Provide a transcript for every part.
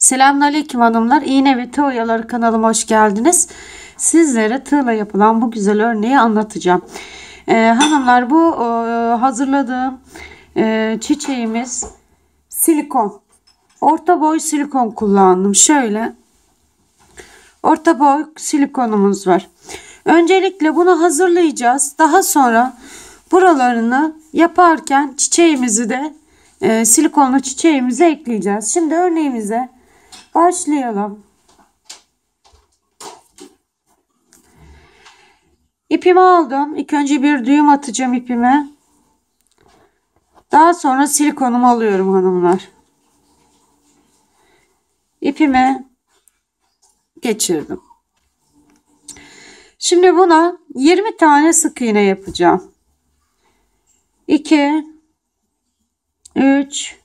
Selamünaleyküm hanımlar. İğne ve tığ oyaları kanalıma hoş geldiniz. Sizlere tığla yapılan bu güzel örneği anlatacağım. Ee, hanımlar bu e, hazırladığım e, çiçeğimiz silikon. Orta boy silikon kullandım. Şöyle orta boy silikonumuz var. Öncelikle bunu hazırlayacağız. Daha sonra buralarını yaparken çiçeğimizi de e, silikonlu çiçeğimizi ekleyeceğiz. Şimdi örneğimize Başlayalım. İpimi aldım. İlk önce bir düğüm atacağım ipime. Daha sonra silikonumu alıyorum hanımlar. İpimi geçirdim. Şimdi buna 20 tane sık iğne yapacağım. 2 3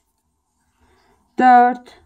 4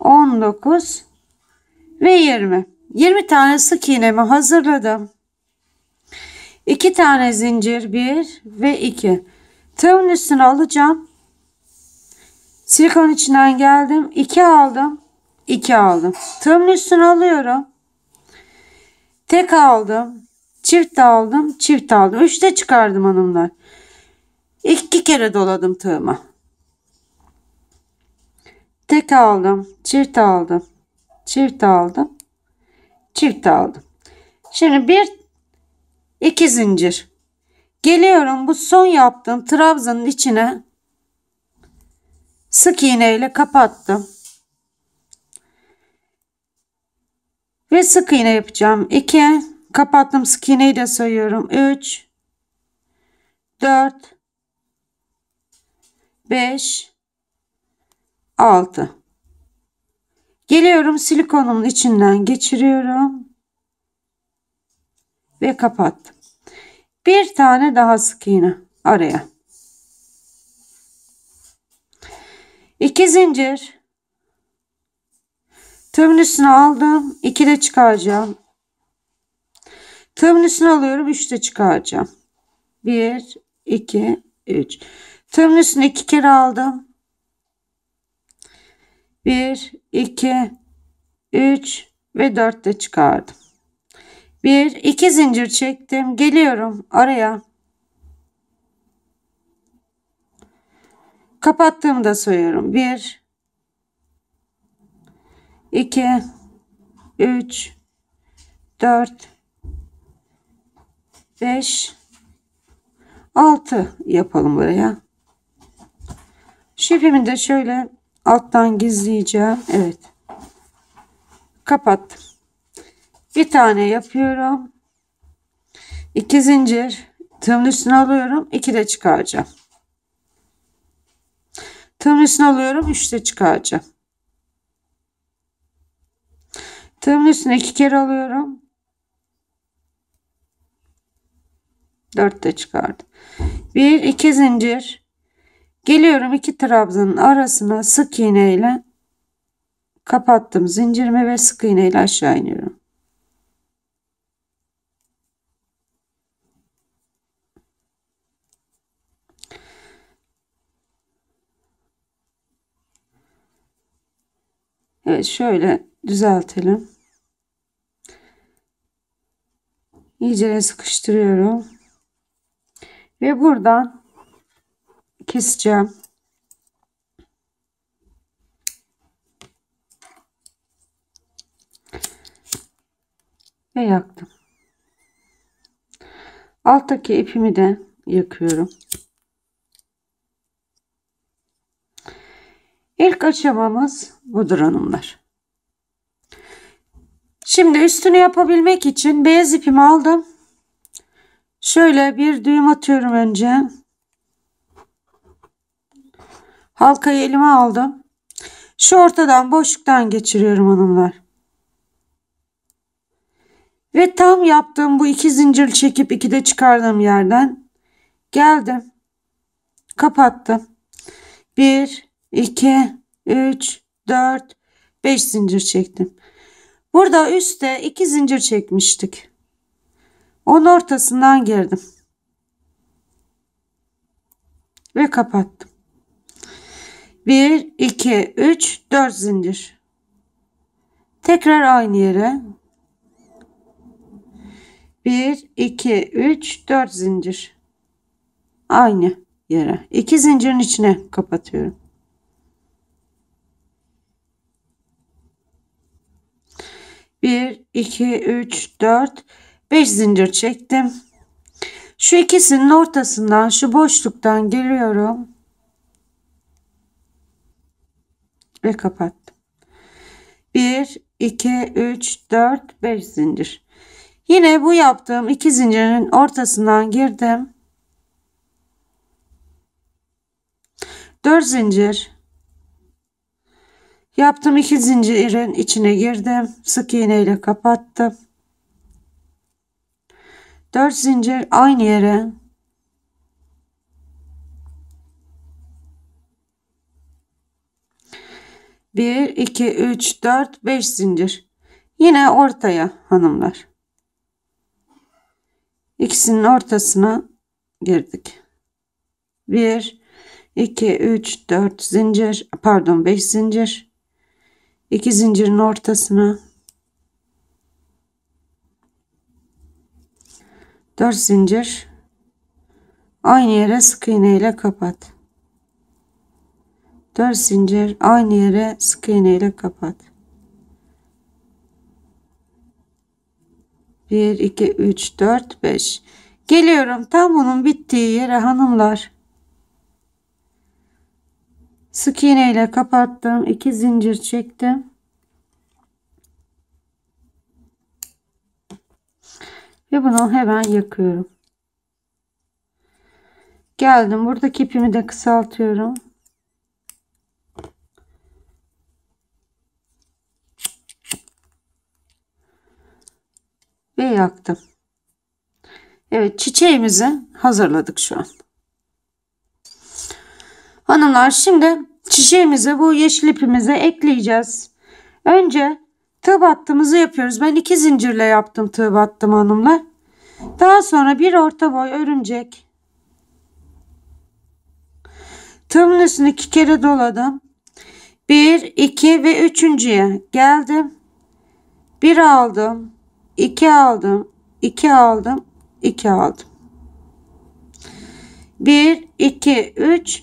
19 ve 20. 20 tane sık iğnemi hazırladım. 2 tane zincir 1 ve 2. Tığımın üstünü alacağım. Silikon içinden geldim. 2 aldım. 2 aldım. Tığımın üstünü alıyorum. Tek aldım. Çift aldım. Çift aldım. de çıkardım hanımlar. İki kere doladım tığıma. Tek aldım. Çift aldım. Çift aldım. Çift aldım. Şimdi bir iki zincir. Geliyorum bu son yaptığım trabzanın içine sık iğne ile kapattım. Ve sık iğne yapacağım. 2 kapattım sık iğneyi de sayıyorum. 3 4 5 6. Geliyorum silikonun içinden geçiriyorum. Ve kapattım. Bir tane daha sık iğne araya. 2 zincir. Tığımın üstüne aldım. 2 de çıkaracağım. Tığımın üstüne alıyorum. 3 de çıkaracağım. 1, 2, 3. Tığımın üstüne 2 kere aldım. 1, 2, 3 ve 4 de çıkardım. 1, 2 zincir çektim. Geliyorum araya. Kapattığımda soyuyorum. 1, 2, 3, 4, 5, 6 yapalım buraya. Şifimin de şöyle alttan gizleyeceğim evet kapattım bir tane yapıyorum iki zincir tığımın üstüne alıyorum iki de çıkaracağım tığımın üstüne alıyorum Üçte çıkaracağım tığımın üstüne iki kere alıyorum Dörtte çıkardım bir iki zincir Geliyorum iki trabzanın arasına sık iğneyle kapattım zincirimi ve sık iğneyle aşağı iniyorum. Evet şöyle düzeltelim. İyice sıkıştırıyorum. Ve buradan keseceğim. Ve yaktım. Alttaki ipimi de yakıyorum. İlk aşamamız budur hanımlar. Şimdi üstünü yapabilmek için beyaz ipimi aldım. Şöyle bir düğüm atıyorum önce. Halkayı elime aldım. Şu ortadan boşluktan geçiriyorum hanımlar. Ve tam yaptığım bu iki zincir çekip iki de çıkardığım yerden geldim. Kapattım. 1, 2, 3, 4, 5 zincir çektim. Burada üstte iki zincir çekmiştik. Onun ortasından girdim. Ve kapattım. 1 2 3 4 zincir tekrar aynı yere 1 2 3 4 zincir aynı yere 2 zincirin içine kapatıyorum Bir, iki, üç, dört, beş zincir çektim. Şu ikisinin ortasından, şu boşluktan giriyorum. ve kapattım. 1, 2, 3, 4, 5 zincir. Yine bu yaptığım iki zincirin ortasından girdim. 4 zincir. Yaptım iki zincirin içine girdim. Sık iğne ile kapattım. 4 zincir aynı yere 1, 2, 3, 4, 5 zincir. Yine ortaya hanımlar. İkisinin ortasına girdik. 1, 2, 3, 4 zincir. Pardon 5 zincir. 2 zincirin ortasına. 4 zincir. Aynı yere sık iğne ile kapat. 4 zincir aynı yere sık iğne ile kapat 1 2 3 4 5 geliyorum tam bunun bittiği yere hanımlar sık iğne ile kapattım 2 zincir çektim ve bunu hemen yakıyorum geldim buradaki ipimi de kısaltıyorum ve yaktım. Evet çiçeğimizi hazırladık şu an. Hanımlar şimdi çiçeğimize bu yeşil ipimize ekleyeceğiz. Önce tığ battımızı yapıyoruz. Ben iki zincirle yaptım tığ battım hanımlar. Daha sonra bir orta boy örümcek. Tığımın üstünü iki kere doladım. Bir, iki ve üçüncüye geldim. Bir aldım. 2 aldım. 2 aldım. 2 aldım. 1, 2, 3,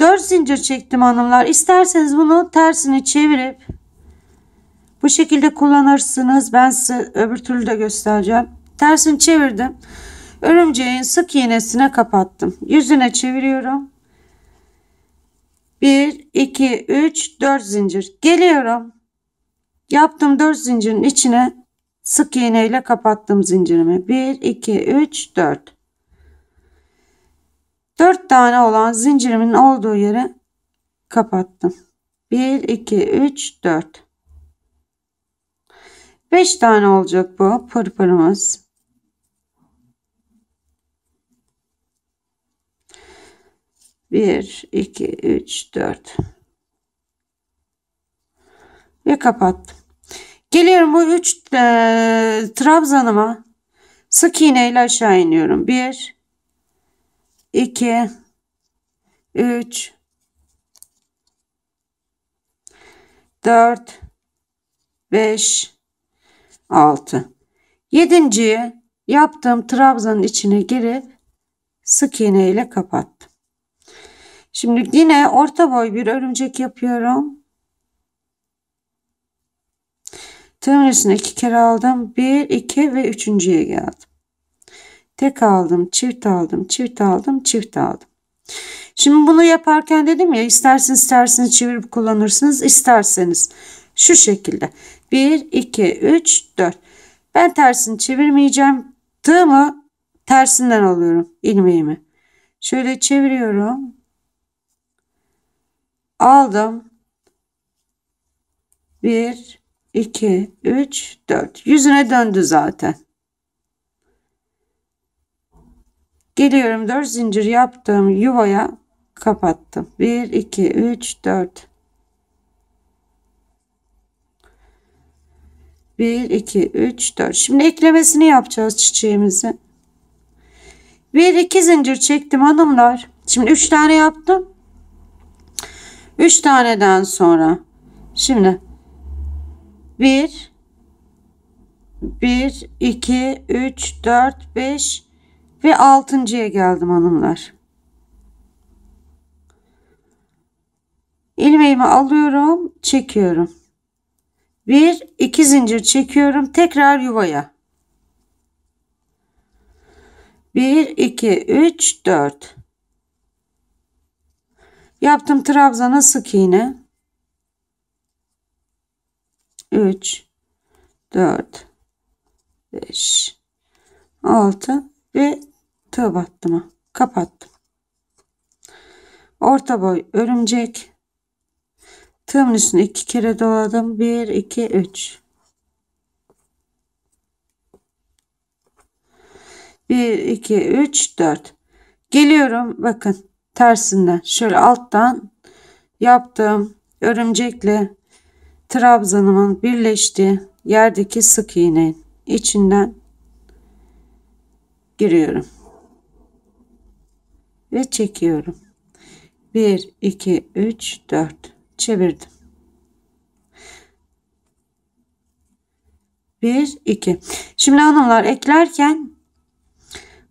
4 zincir çektim hanımlar. İsterseniz bunu tersini çevirip bu şekilde kullanırsınız. Ben size öbür türlü de göstereceğim. Tersini çevirdim. Örümceğin sık iğnesine kapattım. Yüzüne çeviriyorum. 1, 2, 3, 4 zincir. Geliyorum. Yaptım 4 zincirin içine Sık iğne kapattım zincirimi. 1, 2, 3, 4. 4 tane olan zincirimin olduğu yere kapattım. 1, 2, 3, 4. 5 tane olacak bu pırpırımız. Bir, iki, üç, dört. Ve kapattım. Geliyorum bu 3 e, trabzanıma sık iğne ile aşağı iniyorum. 1 2 3 4 5 6 7. yaptığım trabzanın içine girip sık iğne ile kapattım. Şimdi yine orta boy bir örümcek yapıyorum. Tığ iki kere aldım. Bir, iki ve üçüncüye geldim. Tek aldım, çift aldım, çift aldım, çift aldım. Şimdi bunu yaparken dedim ya isterseniz tersini çevirip kullanırsınız isterseniz şu şekilde Bir, iki, üç, dört. ben tersini çevirmeyeceğim tığımı tersinden alıyorum ilmeğimi şöyle çeviriyorum aldım Bir. 2, 3, 4. Yüzüne döndü zaten. Geliyorum 4 zincir yaptığım yuvaya kapattım. 1, 2, 3, 4. 1, 2, 3, 4. Şimdi eklemesini yapacağız çiçeğimizi. 1, 2 zincir çektim hanımlar. Şimdi 3 tane yaptım. 3 taneden sonra. Şimdi 1 1 2 3 4 5 ve 6.ya geldim hanımlar. ilmeğimi alıyorum, çekiyorum. Bir, iki zincir çekiyorum, tekrar yuvaya. Bir, iki, üç, dört. Yaptım trabzana sık iğne. 3, 4, 5, 6 ve tığ battımı kapattım. Orta boy örümcek. Tığımın üstüne iki kere doladım. 1, 2, 3. 1, 2, 3, 4. Geliyorum bakın tersinden şöyle alttan yaptım örümcekle trabzanımın birleştiği yerdeki sık iğne içinden giriyorum. Ve çekiyorum. 1 2 3 4 çevirdim. 1 2 Şimdi hanımlar eklerken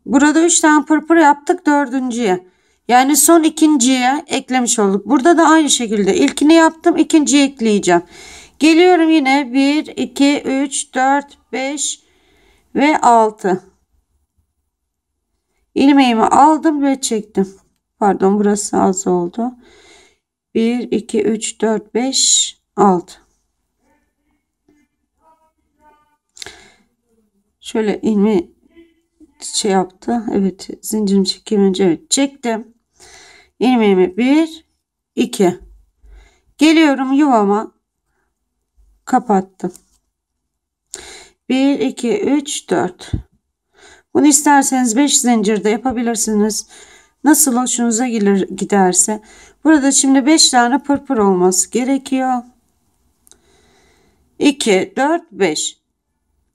burada 3 tane pırpır yaptık dördüncüye. Yani son ikinciye eklemiş olduk. Burada da aynı şekilde ilkini yaptım ikinciyi ekleyeceğim. Geliyorum yine 1, 2, 3, 4, 5 ve 6. Ilmeğimi aldım ve çektim. Pardon burası az oldu. 1, 2, 3, 4, 5, 6. Şöyle ilmeği şey yaptı. Evet zincirimi çekeyim önce. Evet çektim. İlmeğimi 1 2 geliyorum yuvama kapattım. 1 2 3 4 bunu isterseniz 5 zincirde yapabilirsiniz. Nasıl hoşunuza gelir, giderse. Burada şimdi 5 tane pırpır olması gerekiyor. 2 4 5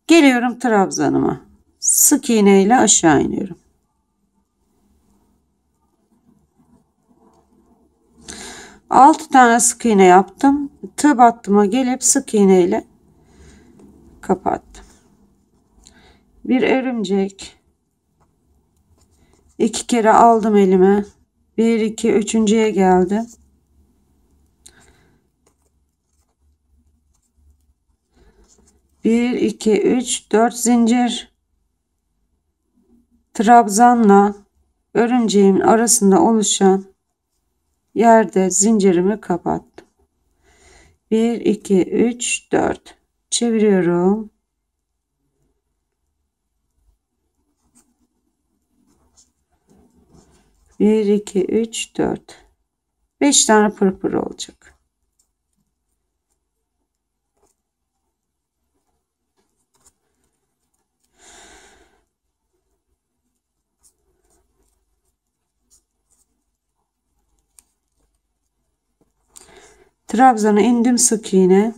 geliyorum trabzanıma sık iğne ile aşağı iniyorum. Altı tane sık iğne yaptım. Tığ battıma gelip sık iğne ile kapattım. Bir örümcek. iki kere aldım elime. Bir iki üçüncüye geldi. Bir iki üç dört zincir. Trabzanla örümceğin arasında oluşan yerde zincirimi kapattım. 1, 2, 3, 4. Çeviriyorum. Bir, iki, üç, dört. Beş tane pırpır olacak. Trabzan'a indim sık iğne.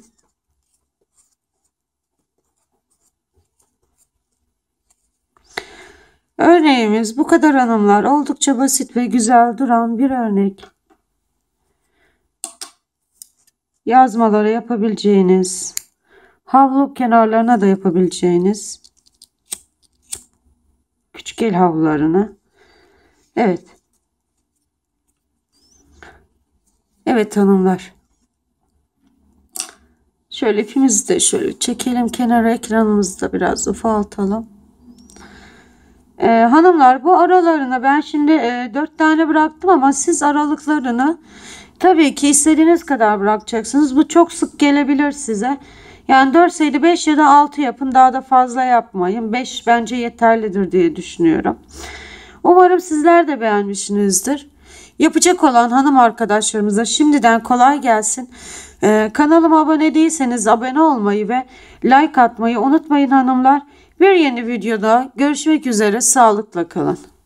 Örneğimiz bu kadar hanımlar. Oldukça basit ve güzel duran bir örnek. Yazmalara yapabileceğiniz, havlu kenarlarına da yapabileceğiniz küçük el havlularını. Evet. Evet hanımlar. Şöyle ipimizi de şöyle çekelim. Kenara ekranımızı da biraz ufaltalım. Ee, hanımlar bu aralarını ben şimdi e, 4 tane bıraktım ama siz aralıklarını tabii ki istediğiniz kadar bırakacaksınız. Bu çok sık gelebilir size. Yani 4 sayıda 5 ya da 6 yapın. Daha da fazla yapmayın. 5 bence yeterlidir diye düşünüyorum. Umarım sizler de beğenmişsinizdir. Yapacak olan hanım arkadaşlarımıza şimdiden kolay gelsin. Ee, kanalıma abone değilseniz abone olmayı ve like atmayı unutmayın hanımlar. Bir yeni videoda görüşmek üzere sağlıkla kalın.